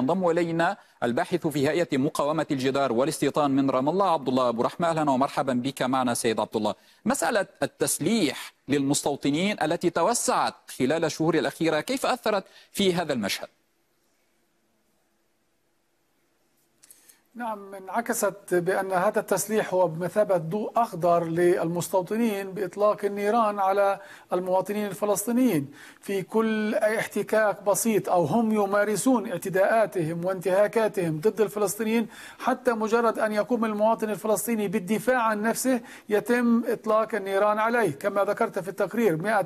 ينضم الينا الباحث في هيئه مقاومه الجدار والاستيطان من رام الله عبد الله ابو رحمه اهلا ومرحبا بك معنا سيد عبد الله. مساله التسليح للمستوطنين التي توسعت خلال الشهور الاخيره كيف اثرت في هذا المشهد؟ نعم انعكست بأن هذا التسليح هو بمثابة ضوء أخضر للمستوطنين بإطلاق النيران على المواطنين الفلسطينيين في كل احتكاك بسيط أو هم يمارسون اعتداءاتهم وانتهاكاتهم ضد الفلسطينيين حتى مجرد أن يقوم المواطن الفلسطيني بالدفاع عن نفسه يتم إطلاق النيران عليه كما ذكرت في التقرير 100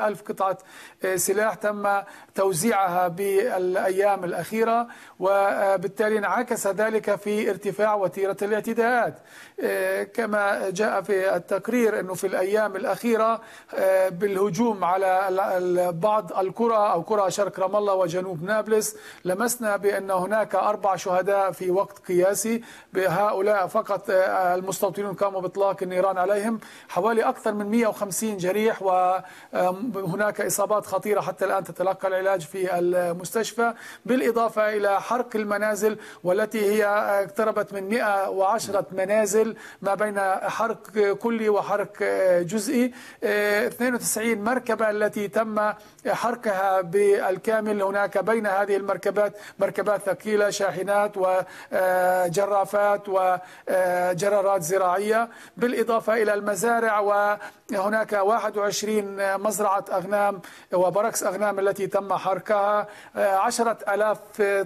ألف قطعة آه، سلاح تم توزيعها بالأيام الأخيرة وبالتالي آه، انعكس ذلك في في ارتفاع وتيرة الاعتداءات آه، كما جاء في التقرير أنه في الأيام الأخيرة آه، بالهجوم على بعض القرى أو قرى شرق رام الله وجنوب نابلس لمسنا بأن هناك أربع شهداء في وقت قياسي بهؤلاء فقط آه، المستوطنون قاموا بإطلاق النيران عليهم حوالي أكثر من 150 جريح وهناك إصابات خطيرة حتى الآن تتلقى العلاج في المستشفى بالإضافة إلى حرق المنازل والتي هي اقتربت من 110 منازل ما بين حرق كلي وحرق جزئي 92 مركبة التي تم حرقها بالكامل هناك بين هذه المركبات مركبات ثقيلة شاحنات وجرافات وجرارات زراعية بالإضافة إلى المزارع وهناك 21 مزرعة أغنام وبركس أغنام التي تم حرقها 10000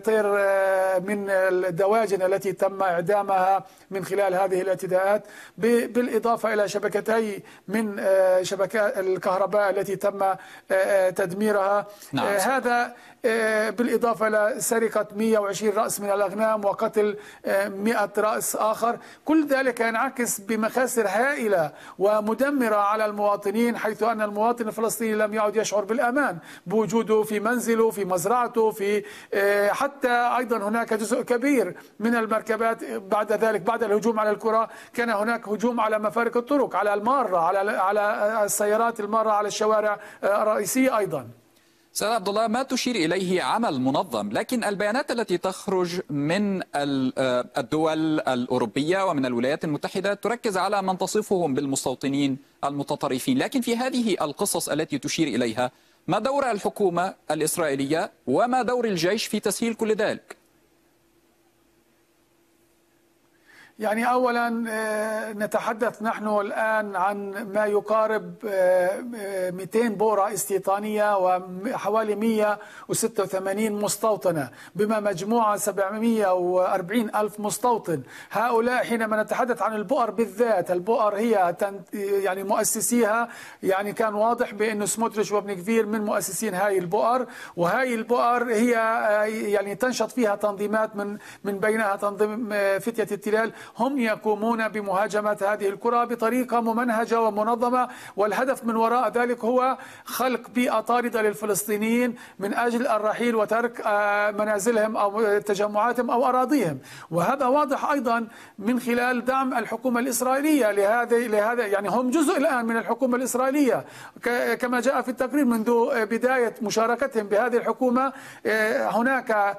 طير من الدواجن التي التي تم إعدامها من خلال هذه الاعتداءات بالإضافة إلى شبكتي من آه، شبكات الكهرباء التي تم آه، آه، تدميرها نعم. هذا آه، بالإضافة لسرقة 120 رأس من الأغنام وقتل 100 آه، رأس آخر كل ذلك ينعكس بمخاسر هائلة ومدمرة على المواطنين حيث أن المواطن الفلسطيني لم يعد يشعر بالأمان بوجوده في منزله في مزرعته في آه، حتى أيضا هناك جزء كبير من المركبات بعد ذلك بعد الهجوم على الكرة كان هناك هجوم على مفارق الطرق على المارة على على السيارات المارة على الشوارع الرئيسية أيضا سيد عبد الله ما تشير اليه عمل منظم، لكن البيانات التي تخرج من آه، الدول الاوروبيه ومن الولايات المتحده تركز على من تصفهم بالمستوطنين المتطرفين، لكن في هذه القصص التي تشير اليها ما دور الحكومه الاسرائيليه وما دور الجيش في تسهيل كل ذلك؟ يعني اولا آه، نتحدث نحن الان عن ما يقارب 200 آه، آه، بوره استيطانيه وحوالي 186 مستوطنه بما مجموعه 740 الف مستوطن هؤلاء حينما نتحدث عن البؤر بالذات البؤر هي يعني مؤسسيها يعني كان واضح بانه سموتريش وابن كفير من مؤسسين هاي البؤر وهاي البؤر هي يعني تنشط فيها تنظيمات من من بينها تنظيم فتيه التلال هم يقومون بمهاجمة هذه الكرة بطريقة ممنهجة ومنظمة والهدف من وراء ذلك هو خلق بيئة طاردة للفلسطينيين من أجل الرحيل وترك آه، منازلهم أو تجمعاتهم أو أراضيهم وهذا واضح أيضا من خلال دعم الحكومة الإسرائيلية لهذه لهذا يعني هم جزء الآن من الحكومة الإسرائيلية كما جاء في التقرير منذ آه، بداية مشاركتهم بهذه الحكومة آه، هناك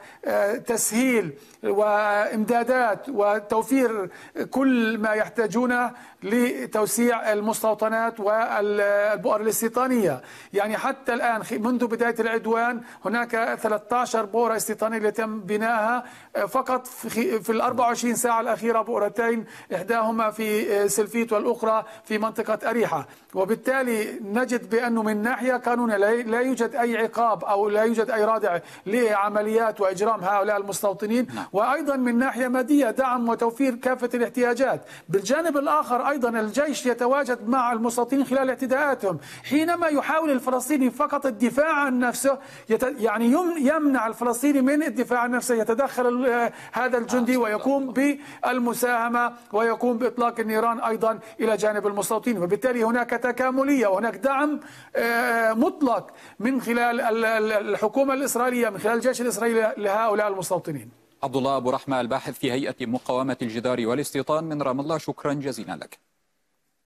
تسهيل وامدادات وتوفير كل ما يحتاجونه لتوسيع المستوطنات والبؤر الاستيطانية يعني حتى الآن منذ بداية العدوان هناك 13 بؤرة استيطانية التي تم بنائها آه، فقط في ال 24 ساعة الأخيرة بؤرتين إحداهما في آه، سلفيت والأخرى في منطقة أريحة وبالتالي نجد بأنه من ناحية قانونية لا يوجد أي عقاب أو لا يوجد أي رادع لعمليات وإجرام هؤلاء المستوطنين نعم. وأيضا من ناحية مادية دعم وتوفير كافة الاحتياجات بالجانب الآخر أيضا الجيش يتواجد مع المستوطنين خلال اعتداءاتهم حينما يحاول الفلسطيني فقط الدفاع عن نفسه يت... يعني يمنع الفلسطيني من الدفاع عن نفسه يتدخل هذا الجندي ويقوم بالمساهمة ويقوم بإطلاق النيران أيضا إلى جانب المستوطنين وبالتالي هناك تكاملية وهناك دعم آه، مطلق من خلال الحكومة الإسرائيلية من خلال الجيش الإسرائيلي لهؤلاء المستوطنين عبد الله أبو رحمة الباحث في هيئة مقاومة الجدار والاستيطان من رام الله شكرا جزيلا لك